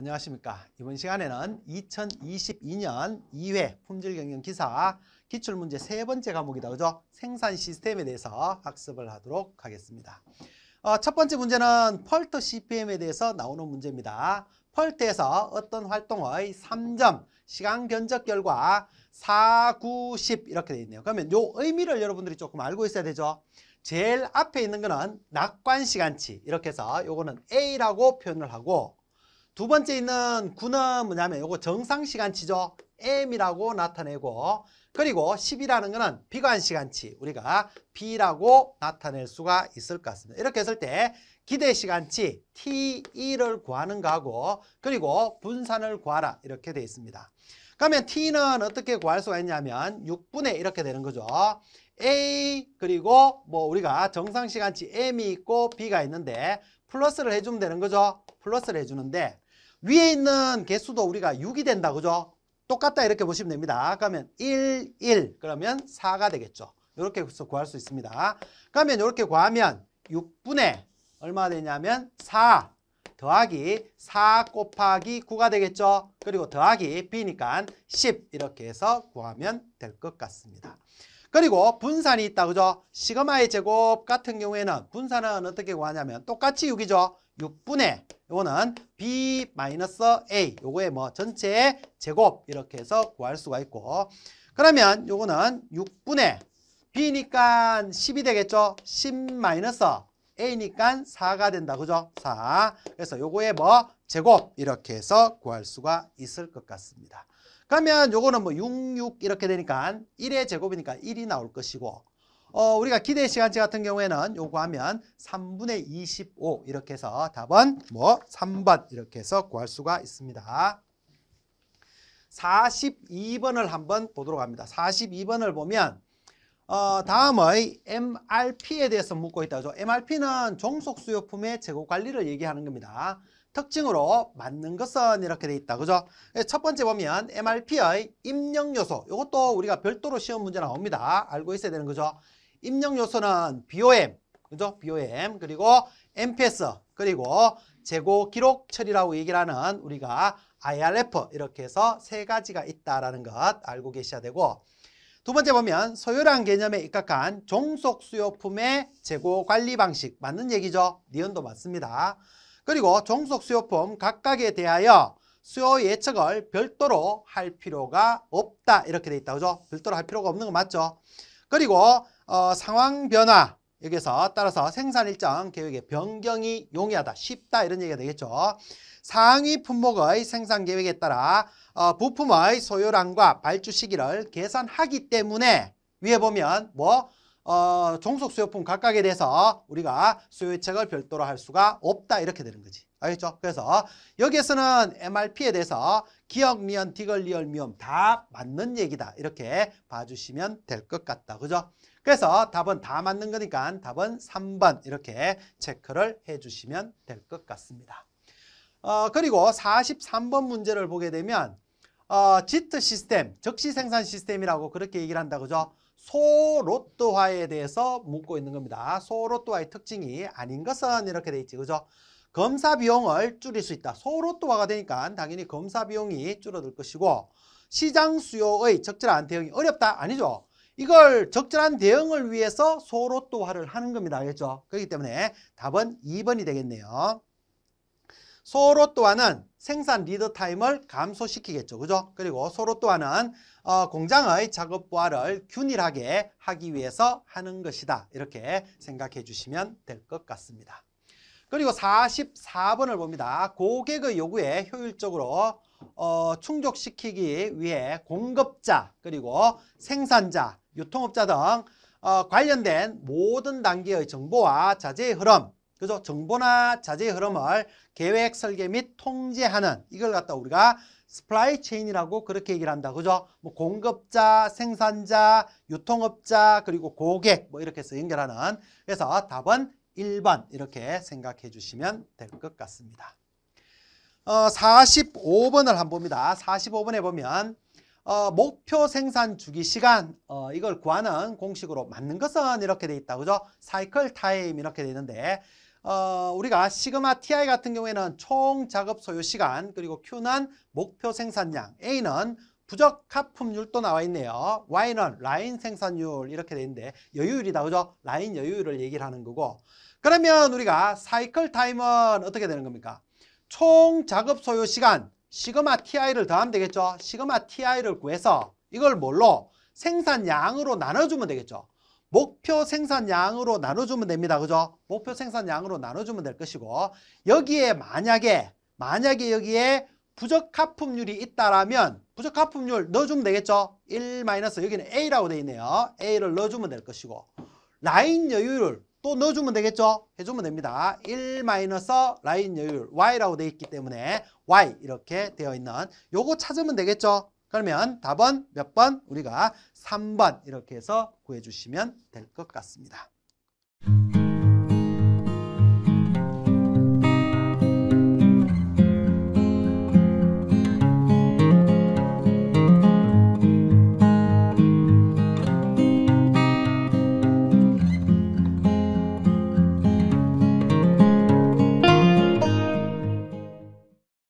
안녕하십니까. 이번 시간에는 2022년 2회 품질경영 기사 기출문제 세 번째 과목이다. 그죠? 생산 시스템에 대해서 학습을 하도록 하겠습니다. 어, 첫 번째 문제는 펄트 CPM에 대해서 나오는 문제입니다. 펄트에서 어떤 활동의 3점 시간 견적 결과 4, 9, 10 이렇게 돼 있네요. 그러면 요 의미를 여러분들이 조금 알고 있어야 되죠. 제일 앞에 있는 거는 낙관 시간치 이렇게 해서 요거는 A라고 표현을 하고 두 번째 있는 구는 뭐냐면 이거 정상시간치죠. M이라고 나타내고 그리고 10이라는 거는 비관시간치 우리가 B라고 나타낼 수가 있을 것 같습니다. 이렇게 했을 때 기대시간치 T2를 구하는 거하고 그리고 분산을 구하라 이렇게 되어 있습니다. 그러면 T는 어떻게 구할 수가 있냐면 6분의 이렇게 되는 거죠. A 그리고 뭐 우리가 정상시간치 M이 있고 B가 있는데 플러스를 해주면 되는 거죠. 플러스를 해주는데 위에 있는 개수도 우리가 6이 된다. 그죠? 똑같다 이렇게 보시면 됩니다. 그러면 1, 1 그러면 4가 되겠죠. 이렇게 해서 구할 수 있습니다. 그러면 이렇게 구하면 6분의 얼마 되냐면 4 더하기 4 곱하기 9가 되겠죠. 그리고 더하기 b니까 10 이렇게 해서 구하면 될 것 같습니다. 그리고 분산이 있다. 그죠? 시그마의 제곱 같은 경우에는 분산은 어떻게 구하냐면 똑같이 6이죠. 6분의 요거는 b-a 마이너스 요거의 뭐 전체의 제곱 이렇게 해서 구할 수가 있고 그러면 요거는 6분의 b니까 10이 되겠죠? 10 마이너스 a니까 4가 된다. 그죠? 4. 그래서 요거의 뭐 제곱 이렇게 해서 구할 수가 있을 것 같습니다. 그러면 요거는 뭐 66 이렇게 되니까 1의 제곱이니까 1이 나올 것이고 어, 우리가 기대 시간제 같은 경우에는 요거 하면 3분의 25 이렇게 해서 답은 뭐 3번 이렇게 해서 구할 수가 있습니다. 42번을 한번 보도록 합니다. 42번을 보면 어, 다음의 MRP에 대해서 묻고 있다죠. MRP는 종속수요품의 재고 관리를 얘기하는 겁니다. 특징으로 맞는 것은 이렇게 돼 있다. 그죠? 예, 첫 번째 보면 MRP의 입력 요소. 이것도 우리가 별도로 시험 문제 나옵니다. 알고 있어야 되는 거죠. 입력 요소는 BOM, 그죠? BOM 그리고 MPS 그리고 재고 기록 처리라고 얘기를 하는 우리가 IRF 이렇게 해서 세 가지가 있다라는 것 알고 계셔야 되고 두 번째 보면 소요량 개념에 입각한 종속 수요품의 재고 관리 방식 맞는 얘기죠? 니은도 맞습니다. 그리고 종속 수요품 각각에 대하여 수요 예측을 별도로 할 필요가 없다 이렇게 돼 있다 그죠? 별도로 할 필요가 없는 거 맞죠? 그리고 어, 상황 변화 여기서 따라서 생산 일정 계획의 변경이 용이하다, 쉽다 이런 얘기가 되겠죠. 상위 품목의 생산 계획에 따라 어, 부품의 소요량과 발주 시기를 계산하기 때문에 위에 보면 뭐 어, 종속 수요품 각각에 대해서 우리가 수요예측을 별도로 할 수가 없다 이렇게 되는 거지. 알겠죠? 그래서 여기에서는 MRP에 대해서 기억, 미연, 디걸, 리얼, 미움 다 맞는 얘기다. 이렇게 봐주시면 될 것 같다. 그죠? 그래서 답은 다 맞는 거니까 답은 3번 이렇게 체크를 해주시면 될 것 같습니다. 어, 그리고 43번 문제를 보게 되면 어, 지트 시스템, 즉시 생산 시스템이라고 그렇게 얘기를 한다. 그죠? 소로또화에 대해서 묻고 있는 겁니다. 아, 소로또화의 특징이 아닌 것은 이렇게 돼 있지. 그죠? 검사 비용을 줄일 수 있다. 소로또화가 되니까 당연히 검사 비용이 줄어들 것이고 시장 수요의 적절한 대응이 어렵다? 아니죠. 이걸 적절한 대응을 위해서 소로또화를 하는 겁니다. 알겠죠? 그렇기 때문에 답은 2번이 되겠네요. 소로 또한은 생산 리드 타임을 감소시키겠죠. 그죠? 그리고 소로 또한은 어, 공장의 작업 부하를 균일하게 하기 위해서 하는 것이다. 이렇게 생각해 주시면 될 것 같습니다. 그리고 44번을 봅니다. 고객의 요구에 효율적으로 어, 충족시키기 위해 공급자 그리고 생산자, 유통업자 등 어, 관련된 모든 단계의 정보와 자재의 흐름 그래서 정보나 자재의 흐름을 계획 설계 및 통제하는 이걸 갖다 우리가 스프라이 체인이라고 그렇게 얘기를 한다. 그죠? 뭐 공급자, 생산자, 유통업자, 그리고 고객 뭐 이렇게 해서 연결하는 그래서 답은 1번 이렇게 생각해 주시면 될 것 같습니다. 어, 45번을 한번 봅니다. 45번에 보면 어, 목표 생산 주기 시간 어, 이걸 구하는 공식으로 맞는 것은 이렇게 돼 있다. 그죠? 사이클 타임 이렇게 돼 있는데 어, 우리가 시그마 TI 같은 경우에는 총 작업 소요 시간 그리고 Q는 목표 생산량 A는 부적합품율도 나와 있네요. Y는 라인 생산율 이렇게 되는데 여유율이다. 그죠? 라인 여유율을 얘기를 하는 거고 그러면 우리가 사이클 타임은 어떻게 되는 겁니까? 총 작업 소요 시간 시그마 TI를 더하면 되겠죠? 시그마 TI를 구해서 이걸 뭘로? 생산량으로 나눠주면 되겠죠? 목표 생산량으로 나눠주면 됩니다. 그죠? 목표 생산량으로 나눠주면 될 것이고 여기에 만약에 만약에 여기에 부적합품률이 있다라면 부적합품률 넣어주면 되겠죠? 1 마이너스 여기는 A라고 돼 있네요. A를 넣어주면 될 것이고 라인 여유율 또 넣어주면 되겠죠? 해주면 됩니다. 1 마이너스 라인 여유율 Y라고 돼 있기 때문에 Y 이렇게 되어 있는 요거 찾으면 되겠죠? 그러면 답은 몇 번? 우리가 3번 이렇게 해서 구해주시면 될 것 같습니다.